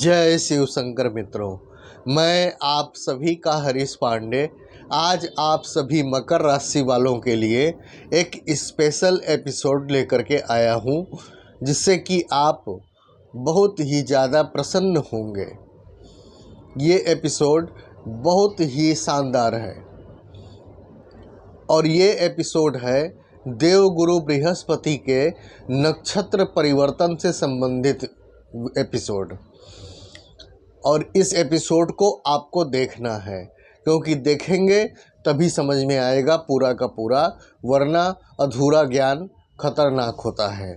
जय शिव शंकर मित्रों मैं आप सभी का हरीश पांडे आज आप सभी मकर राशि वालों के लिए एक स्पेशल एपिसोड लेकर के आया हूँ जिससे कि आप बहुत ही ज़्यादा प्रसन्न होंगे ये एपिसोड बहुत ही शानदार है और ये एपिसोड है देवगुरु बृहस्पति के नक्षत्र परिवर्तन से संबंधित एपिसोड और इस एपिसोड को आपको देखना है क्योंकि देखेंगे तभी समझ में आएगा पूरा का पूरा वरना अधूरा ज्ञान खतरनाक होता है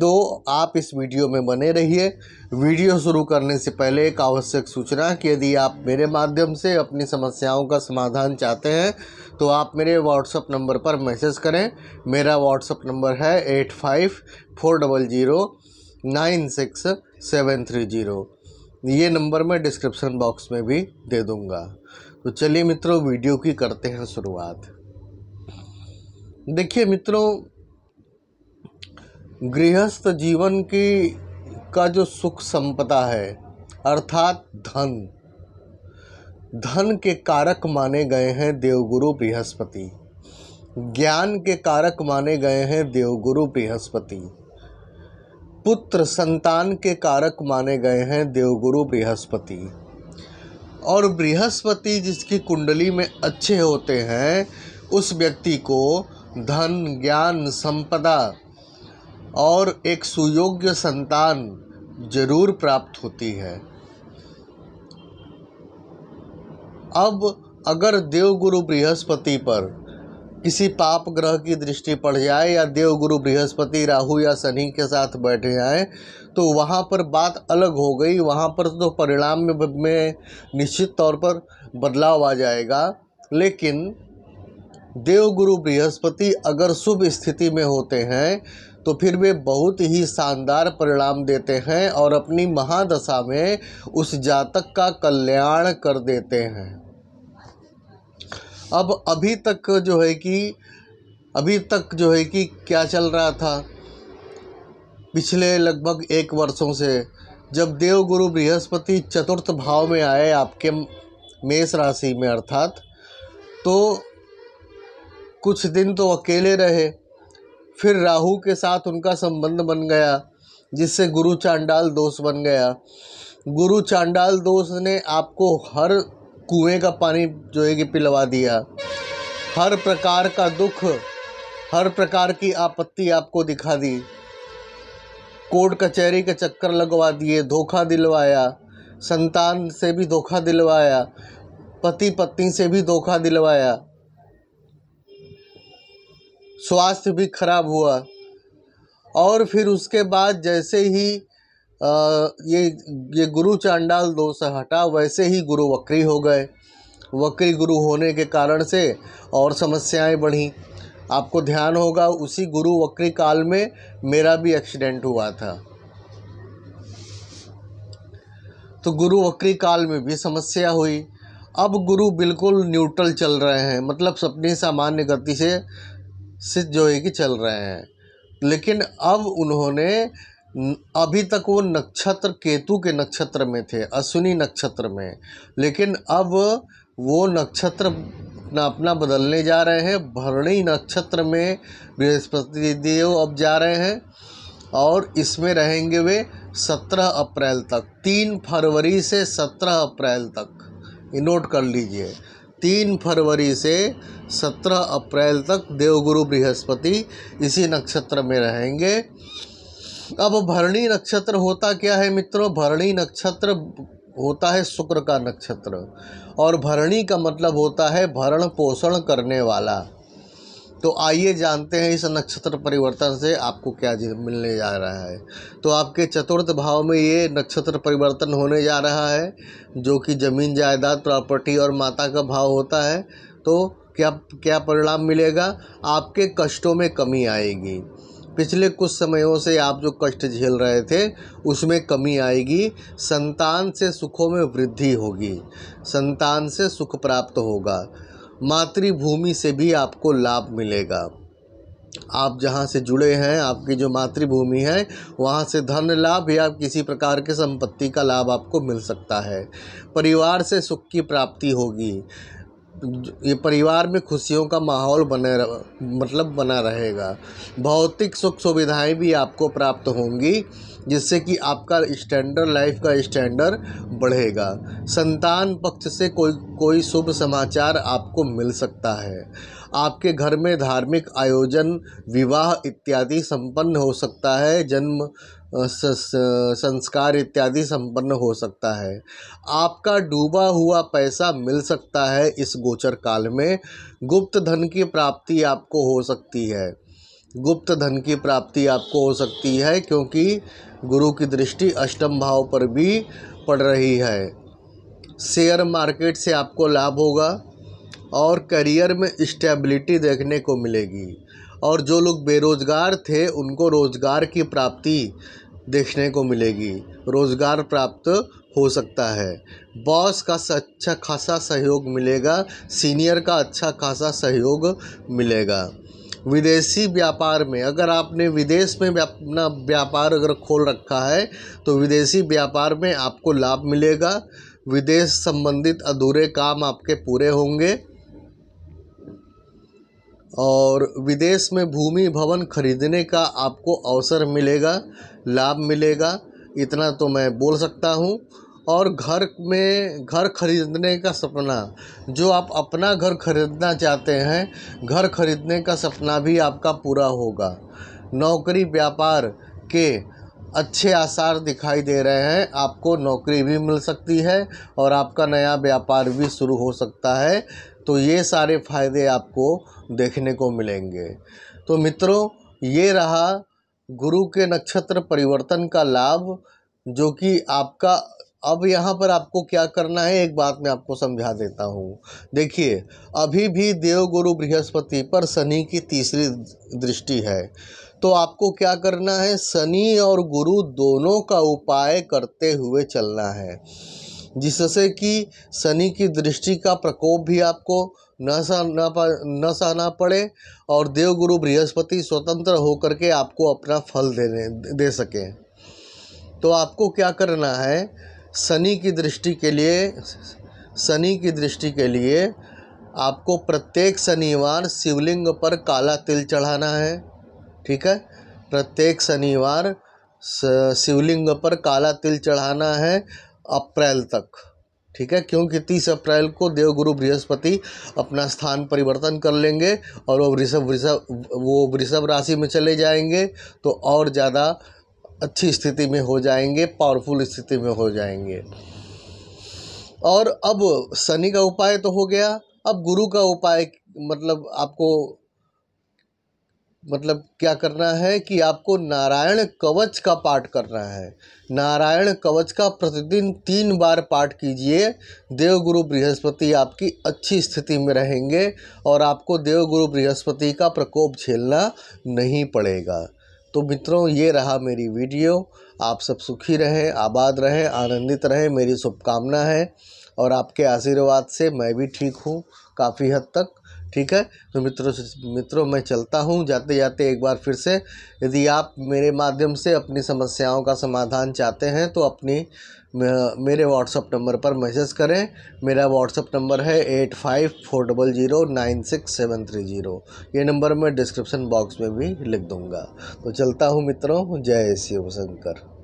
तो आप इस वीडियो में बने रहिए वीडियो शुरू करने से पहले एक आवश्यक सूचना कि यदि आप मेरे माध्यम से अपनी समस्याओं का समाधान चाहते हैं तो आप मेरे व्हाट्सअप नंबर पर मैसेज करें मेरा व्हाट्सअप नंबर है eight five four double zero nine six seven three zero ये नंबर मैं डिस्क्रिप्शन बॉक्स में भी दे दूँगा तो चलिए मित्रों वीडियो की करते हैं शुरुआत देखिए मित्रों गृहस्थ जीवन की का जो सुख संपदा है अर्थात धन धन के कारक माने गए हैं देवगुरु बृहस्पति ज्ञान के कारक माने गए हैं देवगुरु बृहस्पति पुत्र संतान के कारक माने गए हैं देवगुरु बृहस्पति और बृहस्पति जिसकी कुंडली में अच्छे होते हैं उस व्यक्ति को धन ज्ञान संपदा और एक सुयोग्य संतान जरूर प्राप्त होती है अब अगर देवगुरु बृहस्पति पर किसी पाप ग्रह की दृष्टि पड़ जाए या देव गुरु बृहस्पति राहु या शनि के साथ बैठ जाए तो वहाँ पर बात अलग हो गई वहाँ पर तो परिणाम में, में निश्चित तौर पर बदलाव आ जाएगा लेकिन देव गुरु बृहस्पति अगर शुभ स्थिति में होते हैं तो फिर वे बहुत ही शानदार परिणाम देते हैं और अपनी महादशा में उस जातक का कल्याण कर देते हैं अब अभी तक जो है कि अभी तक जो है कि क्या चल रहा था पिछले लगभग एक वर्षों से जब देवगुरु बृहस्पति चतुर्थ भाव में आए आपके मेष राशि में अर्थात तो कुछ दिन तो अकेले रहे फिर राहु के साथ उनका संबंध बन गया जिससे गुरु चांडाल दोष बन गया गुरु चांडाल दोष ने आपको हर कुएं का पानी जो है कि पिलवा दिया हर प्रकार का दुख हर प्रकार की आपत्ति आपको दिखा दी कोर्ट कचहरी के चक्कर लगवा दिए धोखा दिलवाया संतान से भी धोखा दिलवाया पति पत्नी से भी धोखा दिलवाया स्वास्थ्य भी खराब हुआ और फिर उसके बाद जैसे ही ये ये गुरु चांडाल दो से हटा वैसे ही गुरु वक्री हो गए वक्री गुरु होने के कारण से और समस्याएं बढ़ी आपको ध्यान होगा उसी गुरु वक्री काल में मेरा भी एक्सीडेंट हुआ था तो गुरु वक्री काल में भी समस्या हुई अब गुरु बिल्कुल न्यूट्रल चल रहे हैं मतलब सपने सामान्य गति से सिद्ध जो है कि चल रहे हैं लेकिन अब उन्होंने अभी तक वो नक्षत्र केतु के नक्षत्र में थे अश्विनी नक्षत्र में लेकिन अब वो नक्षत्र अपना अपना बदलने जा रहे हैं भरणी नक्षत्र में बृहस्पति देव अब जा रहे हैं और इसमें रहेंगे वे सत्रह अप्रैल तक तीन फरवरी से सत्रह अप्रैल तक नोट कर लीजिए तीन फरवरी से सत्रह अप्रैल तक देवगुरु बृहस्पति इसी नक्षत्र में रहेंगे अब भरणी नक्षत्र होता क्या है मित्रों भरणी नक्षत्र होता है शुक्र का नक्षत्र और भरणी का मतलब होता है भरण पोषण करने वाला तो आइए जानते हैं इस नक्षत्र परिवर्तन से आपको क्या मिलने जा रहा है तो आपके चतुर्थ भाव में ये नक्षत्र परिवर्तन होने जा रहा है जो कि ज़मीन जायदाद प्रॉपर्टी और माता का भाव होता है तो क्या क्या परिणाम मिलेगा आपके कष्टों में कमी आएगी पिछले कुछ समयों से आप जो कष्ट झेल रहे थे उसमें कमी आएगी संतान से सुखों में वृद्धि होगी संतान से सुख प्राप्त होगा मातृभूमि से भी आपको लाभ मिलेगा आप जहाँ से जुड़े हैं आपकी जो मातृभूमि है वहाँ से धन लाभ या किसी प्रकार के संपत्ति का लाभ आपको मिल सकता है परिवार से सुख की प्राप्ति होगी ये परिवार में खुशियों का माहौल बने रह, मतलब बना रहेगा भौतिक सुख सुविधाएं भी आपको प्राप्त होंगी जिससे कि आपका स्टैंडर्ड लाइफ का स्टैंडर्ड बढ़ेगा संतान पक्ष से कोई कोई शुभ समाचार आपको मिल सकता है आपके घर में धार्मिक आयोजन विवाह इत्यादि संपन्न हो सकता है जन्म संस्कार इत्यादि संपन्न हो सकता है आपका डूबा हुआ पैसा मिल सकता है इस गोचर काल में गुप्त धन की प्राप्ति आपको हो सकती है गुप्त धन की प्राप्ति आपको हो सकती है क्योंकि गुरु की दृष्टि अष्टम भाव पर भी पड़ रही है शेयर मार्केट से आपको लाभ होगा और करियर में स्टेबिलिटी देखने को मिलेगी और जो लोग बेरोज़गार थे उनको रोज़गार की प्राप्ति देखने को मिलेगी रोज़गार प्राप्त हो सकता है बॉस का अच्छा खासा सहयोग मिलेगा सीनियर का अच्छा खासा सहयोग मिलेगा विदेशी व्यापार में अगर आपने विदेश में अपना व्यापार अगर खोल रखा है तो विदेशी व्यापार में आपको लाभ मिलेगा विदेश संबंधित अधूरे काम आपके पूरे होंगे और विदेश में भूमि भवन खरीदने का आपको अवसर मिलेगा लाभ मिलेगा इतना तो मैं बोल सकता हूँ और घर में घर खरीदने का सपना जो आप अपना घर खरीदना चाहते हैं घर खरीदने का सपना भी आपका पूरा होगा नौकरी व्यापार के अच्छे आसार दिखाई दे रहे हैं आपको नौकरी भी मिल सकती है और आपका नया व्यापार भी शुरू हो सकता है तो ये सारे फ़ायदे आपको देखने को मिलेंगे तो मित्रों ये रहा गुरु के नक्षत्र परिवर्तन का लाभ जो कि आपका अब यहाँ पर आपको क्या करना है एक बात मैं आपको समझा देता हूँ देखिए अभी भी देव गुरु बृहस्पति पर शनि की तीसरी दृष्टि है तो आपको क्या करना है शनि और गुरु दोनों का उपाय करते हुए चलना है जिससे कि शनि की दृष्टि का प्रकोप भी आपको न सहना न सहना पड़े और देवगुरु बृहस्पति स्वतंत्र होकर के आपको अपना फल देने दे सकें तो आपको क्या करना है शनि की दृष्टि के लिए शनि की दृष्टि के लिए आपको प्रत्येक शनिवार शिवलिंग पर काला तिल चढ़ाना है ठीक है प्रत्येक शनिवार शिवलिंग पर काला तिल चढ़ाना है अप्रैल तक ठीक है क्योंकि तीस अप्रैल को देवगुरु बृहस्पति अपना स्थान परिवर्तन कर लेंगे और वो वृषभ वृषभ वो वृषभ राशि में चले जाएंगे तो और ज़्यादा अच्छी स्थिति में हो जाएंगे पावरफुल स्थिति में हो जाएंगे और अब शनि का उपाय तो हो गया अब गुरु का उपाय मतलब आपको मतलब क्या करना है कि आपको नारायण कवच का पाठ करना है नारायण कवच का प्रतिदिन तीन बार पाठ कीजिए देवगुरु बृहस्पति आपकी अच्छी स्थिति में रहेंगे और आपको देवगुरु बृहस्पति का प्रकोप झेलना नहीं पड़ेगा तो मित्रों ये रहा मेरी वीडियो आप सब सुखी रहें आबाद रहें आनंदित रहें मेरी शुभकामना है और आपके आशीर्वाद से मैं भी ठीक हूँ काफ़ी हद तक ठीक है तो मित्रों मित्रों मैं चलता हूँ जाते जाते एक बार फिर से यदि आप मेरे माध्यम से अपनी समस्याओं का समाधान चाहते हैं तो अपनी मेरे व्हाट्सअप नंबर पर मैसेज करें मेरा व्हाट्सअप नंबर है eight five four double zero nine six seven three zero ये नंबर मैं डिस्क्रिप्शन बॉक्स में भी लिख दूँगा तो चलता हूँ मित्रों जय शिव शंकर